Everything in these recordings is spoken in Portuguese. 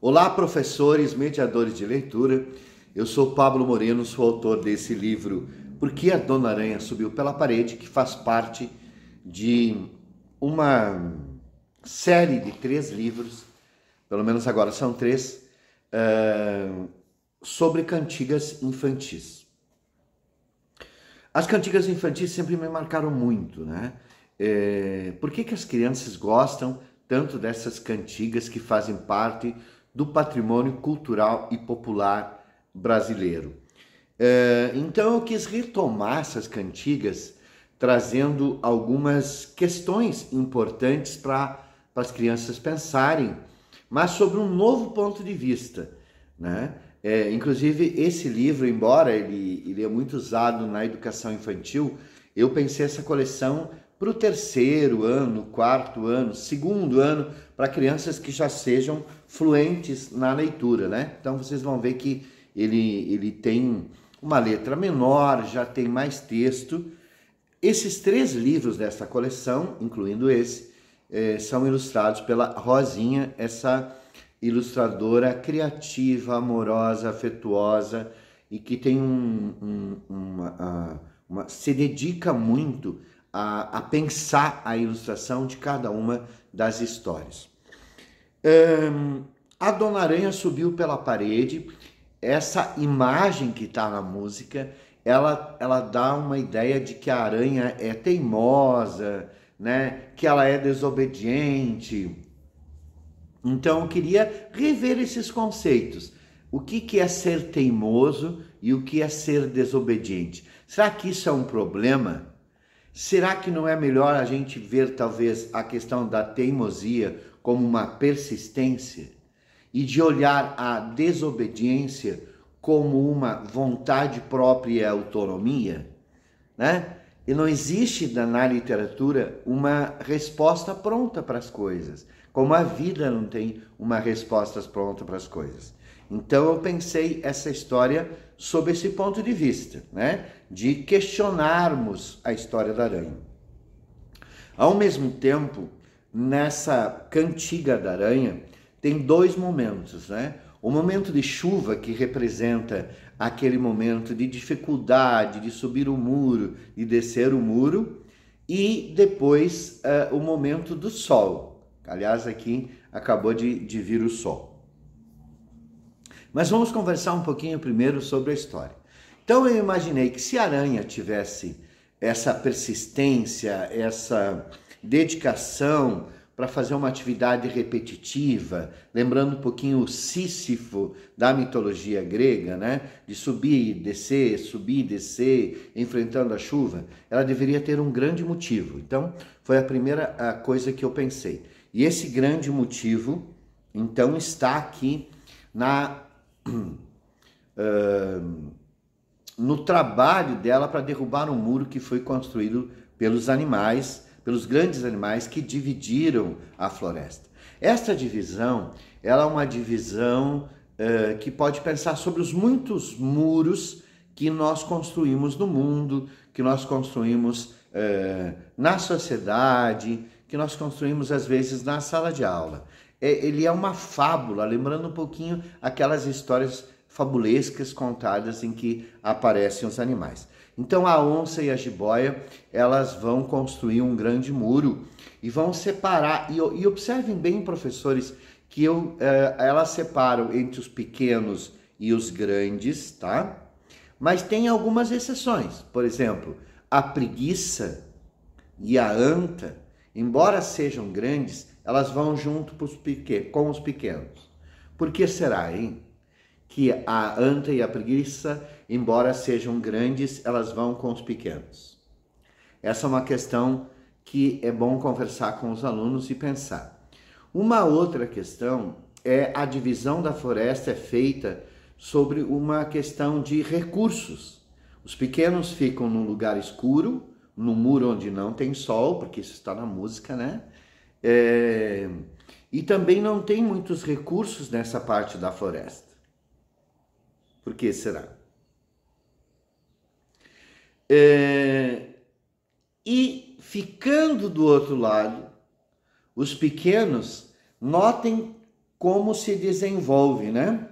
Olá, professores, mediadores de leitura. Eu sou Pablo Moreno, sou autor desse livro Por que a Dona Aranha Subiu pela Parede, que faz parte de uma série de três livros, pelo menos agora são três, uh, sobre cantigas infantis. As cantigas infantis sempre me marcaram muito, né? É, por que, que as crianças gostam tanto dessas cantigas que fazem parte do patrimônio cultural e popular brasileiro. É, então eu quis retomar essas cantigas trazendo algumas questões importantes para as crianças pensarem, mas sobre um novo ponto de vista. Né? É, inclusive, esse livro, embora ele, ele é muito usado na educação infantil, eu pensei essa coleção para o terceiro ano, quarto ano, segundo ano, para crianças que já sejam fluentes na leitura, né? Então vocês vão ver que ele, ele tem uma letra menor, já tem mais texto. Esses três livros dessa coleção, incluindo esse, é, são ilustrados pela Rosinha, essa ilustradora criativa, amorosa, afetuosa e que tem um, um uma, uma, se dedica muito a, a pensar a ilustração de cada uma das histórias. a Dona Aranha subiu pela parede. Essa imagem que está na música, ela, ela dá uma ideia de que a aranha é teimosa, né? Que ela é desobediente. Então eu queria rever esses conceitos. O que, que é ser teimoso e o que é ser desobediente? Será que isso é um problema? Será que não é melhor a gente ver talvez a questão da teimosia como uma persistência e de olhar a desobediência como uma vontade própria e autonomia, né? E não existe na literatura uma resposta pronta para as coisas, como a vida não tem uma resposta pronta para as coisas. Então eu pensei essa história sob esse ponto de vista, né? de questionarmos a história da aranha. Ao mesmo tempo, nessa cantiga da aranha, tem dois momentos, né? O momento de chuva, que representa aquele momento de dificuldade de subir o muro e descer o muro, e depois uh, o momento do sol. Aliás, aqui acabou de, de vir o sol. Mas vamos conversar um pouquinho primeiro sobre a história. Então eu imaginei que se a aranha tivesse essa persistência, essa dedicação para fazer uma atividade repetitiva, lembrando um pouquinho o Sísifo da mitologia grega, né? De subir e descer, subir e descer, enfrentando a chuva, ela deveria ter um grande motivo. Então, foi a primeira coisa que eu pensei. E esse grande motivo, então, está aqui na uh, no trabalho dela para derrubar um muro que foi construído pelos animais, pelos grandes animais que dividiram a floresta. Esta divisão, ela é uma divisão uh, que pode pensar sobre os muitos muros que nós construímos no mundo, que nós construímos uh, na sociedade, que nós construímos às vezes na sala de aula. É, ele é uma fábula, lembrando um pouquinho aquelas histórias fabulescas contadas em que aparecem os animais. Então a onça e a jiboia, elas vão construir um grande muro e vão separar, e, e observem bem, professores, que eu, é, elas separam entre os pequenos e os grandes, tá? Mas tem algumas exceções, por exemplo, a preguiça e a anta, embora sejam grandes, elas vão junto pros com os pequenos. Por que será, hein? Que a anta e a preguiça, embora sejam grandes, elas vão com os pequenos. Essa é uma questão que é bom conversar com os alunos e pensar. Uma outra questão é a divisão da floresta é feita sobre uma questão de recursos. Os pequenos ficam num lugar escuro, no muro onde não tem sol, porque isso está na música, né? É, e também não tem muitos recursos nessa parte da floresta. Por que será? É, e ficando do outro lado, os pequenos notem como se desenvolve né,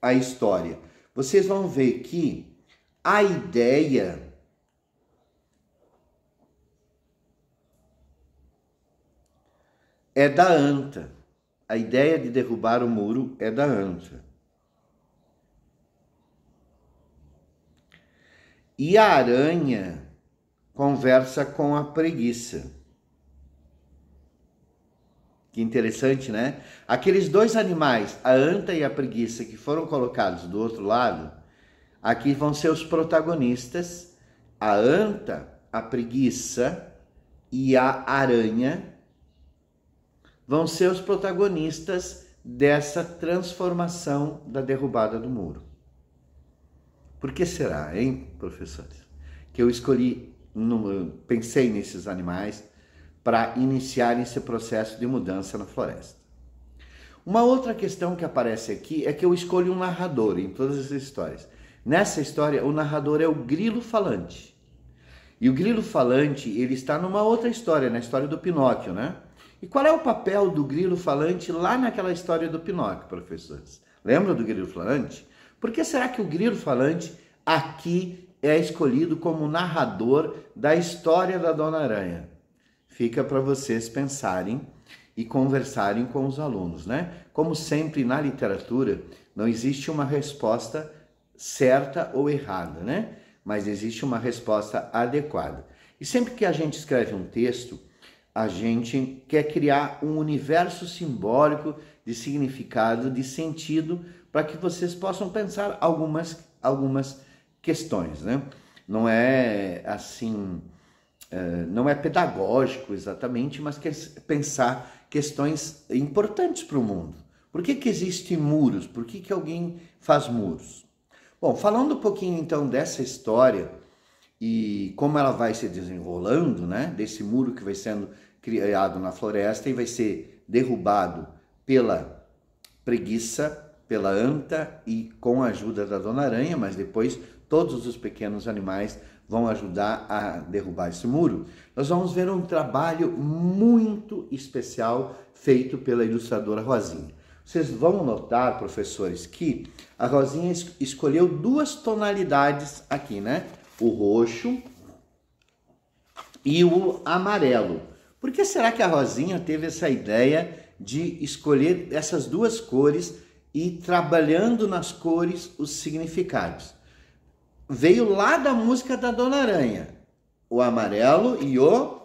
a história. Vocês vão ver que a ideia é da anta. A ideia de derrubar o muro é da anta. E a aranha conversa com a preguiça. Que interessante, né? Aqueles dois animais, a anta e a preguiça, que foram colocados do outro lado, aqui vão ser os protagonistas: a anta, a preguiça e a aranha vão ser os protagonistas dessa transformação da derrubada do muro. Por que será, hein, professores? Que eu escolhi, pensei nesses animais para iniciar esse processo de mudança na floresta. Uma outra questão que aparece aqui é que eu escolho um narrador em todas as histórias. Nessa história, o narrador é o grilo falante. E o grilo falante, ele está numa outra história, na história do Pinóquio, né? E qual é o papel do grilo falante lá naquela história do Pinóquio, professores? Lembra do grilo falante? Por que será que o grilo falante aqui é escolhido como narrador da história da Dona Aranha? Fica para vocês pensarem e conversarem com os alunos, né? Como sempre na literatura, não existe uma resposta certa ou errada, né? Mas existe uma resposta adequada. E sempre que a gente escreve um texto, a gente quer criar um universo simbólico de significado, de sentido, para que vocês possam pensar algumas, algumas questões. Né? Não é assim, é, não é pedagógico exatamente, mas quer pensar questões importantes para o mundo. Por que, que existem muros? Por que, que alguém faz muros? Bom, falando um pouquinho então dessa história e como ela vai se desenrolando, né? Desse muro que vai sendo criado na floresta e vai ser derrubado pela preguiça, pela anta e com a ajuda da Dona Aranha, mas depois todos os pequenos animais vão ajudar a derrubar esse muro. Nós vamos ver um trabalho muito especial feito pela ilustradora Rosinha. Vocês vão notar, professores, que a Rosinha escolheu duas tonalidades aqui, né? O roxo e o amarelo. Por que será que a Rosinha teve essa ideia de escolher essas duas cores e trabalhando nas cores os significados? Veio lá da música da Dona Aranha, o amarelo e o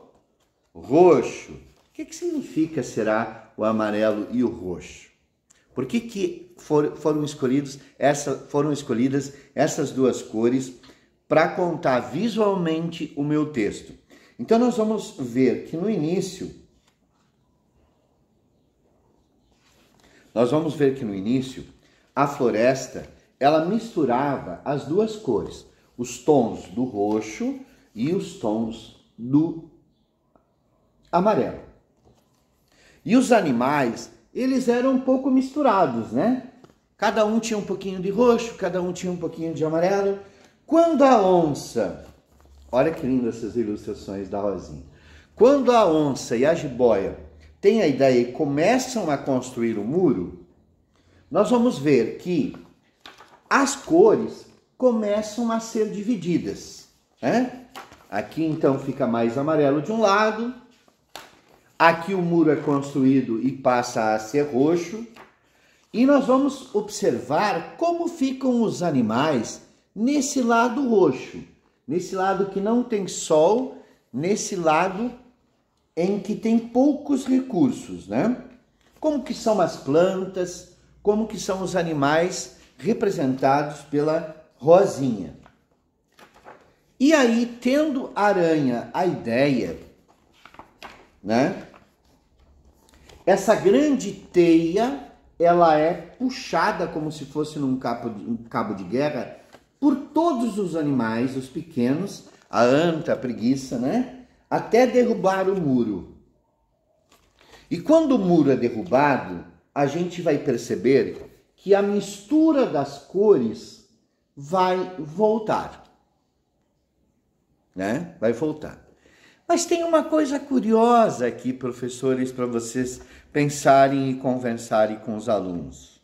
roxo. O que, que significa será o amarelo e o roxo? Por que, que foram, escolhidos essa, foram escolhidas essas duas cores para contar visualmente o meu texto? Então nós vamos ver que no início nós vamos ver que no início a floresta ela misturava as duas cores, os tons do roxo e os tons do amarelo. E os animais, eles eram um pouco misturados, né? Cada um tinha um pouquinho de roxo, cada um tinha um pouquinho de amarelo. Quando a onça Olha que lindo essas ilustrações da Rosinha. Quando a onça e a jiboia têm a ideia e começam a construir o muro, nós vamos ver que as cores começam a ser divididas. Né? Aqui então fica mais amarelo de um lado, aqui o muro é construído e passa a ser roxo, e nós vamos observar como ficam os animais nesse lado roxo nesse lado que não tem sol, nesse lado em que tem poucos recursos, né? Como que são as plantas, como que são os animais representados pela rosinha. E aí, tendo a aranha a ideia, né? Essa grande teia, ela é puxada como se fosse num cabo, um cabo de guerra por todos os animais, os pequenos, a anta, a preguiça, né? Até derrubar o muro. E quando o muro é derrubado, a gente vai perceber que a mistura das cores vai voltar. Né? Vai voltar. Mas tem uma coisa curiosa aqui, professores, para vocês pensarem e conversarem com os alunos.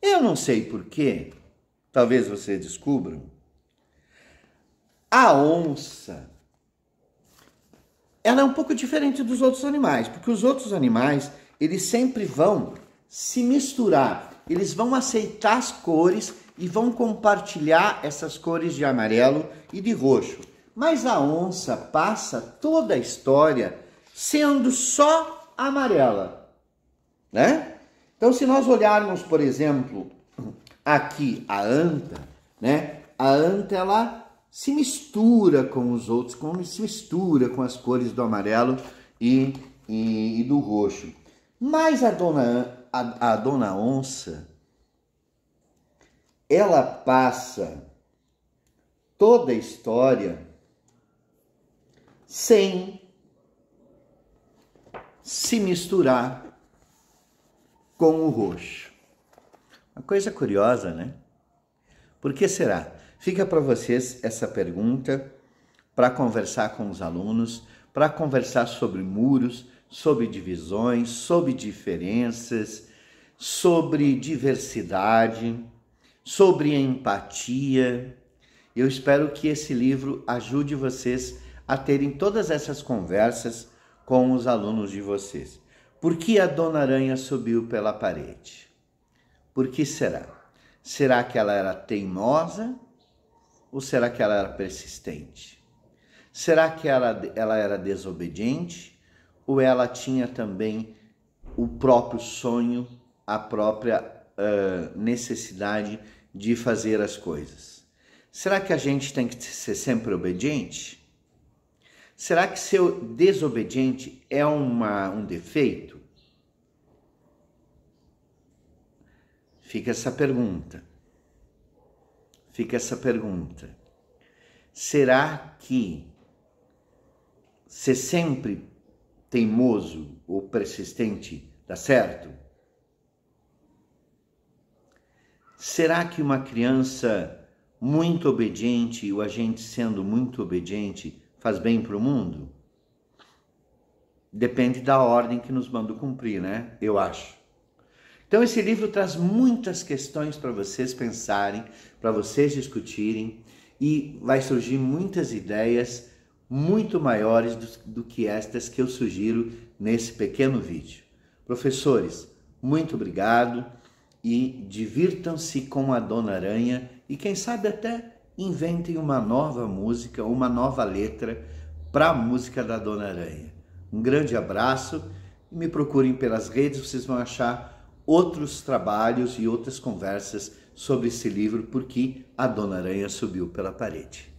Eu não sei porquê, talvez você descubra a onça ela é um pouco diferente dos outros animais, porque os outros animais, eles sempre vão se misturar, eles vão aceitar as cores e vão compartilhar essas cores de amarelo e de roxo. Mas a onça passa toda a história sendo só amarela, né? Então, se nós olharmos, por exemplo, Aqui a anta, né? A anta ela se mistura com os outros, como se mistura com as cores do amarelo e, e, e do roxo. Mas a dona, a, a dona onça, ela passa toda a história sem se misturar com o roxo. Uma coisa curiosa, né? Por que será? Fica para vocês essa pergunta para conversar com os alunos, para conversar sobre muros, sobre divisões, sobre diferenças, sobre diversidade, sobre empatia. Eu espero que esse livro ajude vocês a terem todas essas conversas com os alunos de vocês. Por que a Dona Aranha subiu pela parede? Por que será? Será que ela era teimosa ou será que ela era persistente? Será que ela, ela era desobediente ou ela tinha também o próprio sonho, a própria uh, necessidade de fazer as coisas? Será que a gente tem que ser sempre obediente? Será que ser desobediente é uma, um defeito? Fica essa pergunta. Fica essa pergunta. Será que ser sempre teimoso ou persistente dá certo? Será que uma criança muito obediente e o agente sendo muito obediente faz bem para o mundo? Depende da ordem que nos manda cumprir, né? Eu acho. Então, esse livro traz muitas questões para vocês pensarem, para vocês discutirem, e vai surgir muitas ideias muito maiores do, do, que estas que eu sugiro nesse pequeno vídeo. Professores, muito obrigado e divirtam-se com a Dona Aranha e, quem sabe, até inventem uma nova música, uma nova letra para a música da Dona Aranha. Um grande abraço e me procurem pelas redes, vocês vão achar outros trabalhos e outras conversas sobre esse livro, porque a Dona Aranha subiu pela parede.